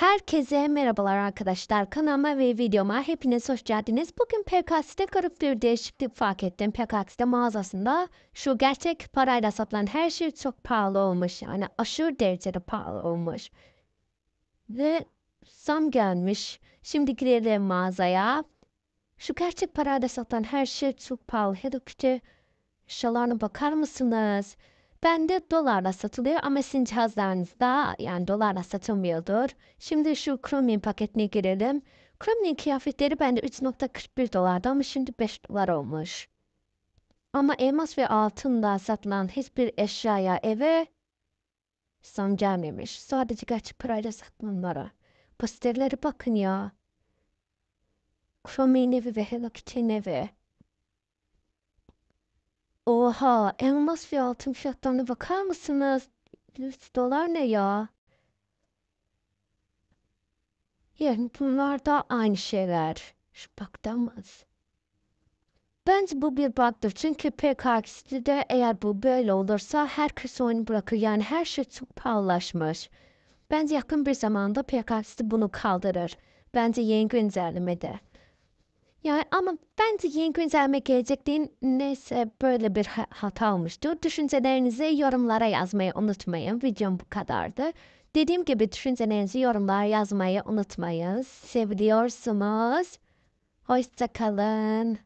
Herkese merhabalar arkadaşlar. Kanalıma ve videoma hepiniz hoş geldiniz. Bugün PKX'de garip bir değişiklik fark ettim. PKX'de mağazasında şu gerçek parayla satılan her şey çok pahalı olmuş. Yani aşırı derecede pahalı olmuş. Ve zam gelmiş. Şimdi girelim mağazaya. Şu gerçek parayla satılan her şey çok pahalı. Hello Kitty şalarına bakar mısınız? Bende dolarla satılıyor ama sizin cihazlarınızda yani dolarla satılmıyordur. Şimdi şu Chromium paketine girelim. Chromium kıyafetleri bende 3.41 dolardı ama şimdi 5 dolar olmuş. Ama elmas ve altında satılan hiçbir eşyaya eve zam gelmemiş. Sadece kaç parayla satılanlara. Posterlere bakın ya. Chromium evi ve Hello Kitty'nin evi. Oha elmas ve altın fiyatlarına bakar mısınız? 100 dolar ne ya? Yani bunlar da aynı şeyler. Şu baktamaz. Bence bu bir bug'dır çünkü PKX'de eğer bu böyle olursa herkes oyunu bırakır. Yani her şey çok pahalılaşmış. Bence yakın bir zamanda PKX'de bunu kaldırır. Bence yeni güncellemede. Yani ama bence yeni güncelleme gelecekti. Neyse böyle bir hata olmuştu. Düşüncelerinizi yorumlara yazmayı unutmayın. Videom bu kadardı. Dediğim gibi düşüncelerinizi yorumlara yazmayı unutmayın. Seviyorsunuz. Hoşçakalın.